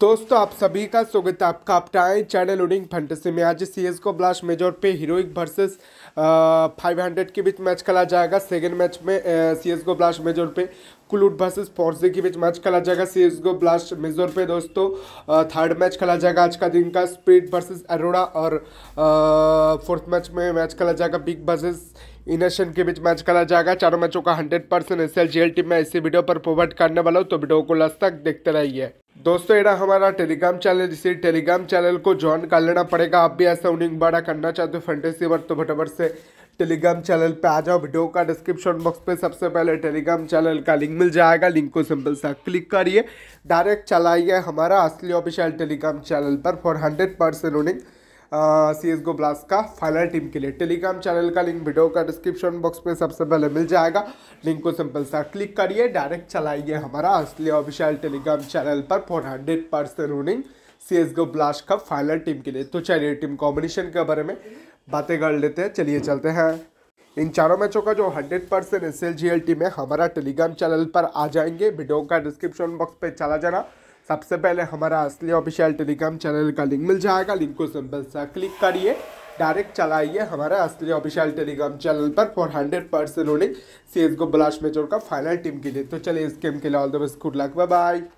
दोस्तों आप सभी का स्वागत है आपका अपना चैनल उडिंग फंटेसी में आज C S GO Blast Major पे हीरोइक वर्सेस फाइव हंड्रेड के बीच मैच खेला जाएगा सेकेंड मैच में C S GO Blast Major पे क्लूड वर्सेस फोर्सी के बीच मैच खेला जाएगा सी को ब्लास्ट मेजर पे दोस्तों थर्ड मैच खेला जाएगा आज का दिन का स्पीड वर्सेस अरोड़ा और फोर्थ मैच में मैच खेला जाएगा बिग वर्सेस इनेशन के बीच मैच खेला जाएगा चारों मैचों का hundred percent S L G L team में इसी वीडियो पर प्रोवाइड करने वाला हूँ तो वीडियो को लास्ट तक देखते रहिए दोस्तों ये हमारा टेलीग्राम चैनल इसी टेलीग्राम चैनल को ज्वाइन कर लेना पड़ेगा आप भी ऐसा उनिंग बड़ा करना चाहते हो फंटेसी वर्क तो फटाफट से टेलीग्राम चैनल पे आ जाओ वीडियो का डिस्क्रिप्शन बॉक्स पे सबसे पहले टेलीग्राम चैनल का लिंक मिल जाएगा लिंक को सिंपल सा क्लिक करिए डायरेक्ट चलाइए हमारा असली ऑफिशियल टेलीग्राम चैनल पर for hundred percent winning C S GO Blast का फाइनल टीम के लिए टेलीग्राम चैनल का लिंक वीडियो का डिस्क्रिप्शन बॉक्स में सबसे पहले मिल जाएगा लिंक को सिंपल सा क्लिक करिए डायरेक्ट चलाइए हमारा असली ऑफिशियल टेलीग्राम चैनल पर for hundred percent running C S GO Blast का फाइनल टीम के लिए तो चलिए टीम कॉम्बिनेशन के बारे में बातें कर लेते हैं चलिए चलते हैं इन चारों मैचों का जो 100 percent S L G L team है हमारा टेलीग्राम चैनल पर आ जाएंगे वीडियो का डिस्क्रिप्शन बॉक्स पे चला जाना सबसे पहले हमारा असली ऑफिशियल टेलीग्राम चैनल का लिंक मिल जाएगा लिंक को सिंपल सा क्लिक करिए डायरेक्ट चलाइए हमारा असली ऑफिशियल टेलीग्राम चैनल पर फोर हंड्रेड परसेंट उन्हें C S GO Blast Major का फाइनल टीम के लिए तो चलिए इस गेम के लिए all the best good luck bye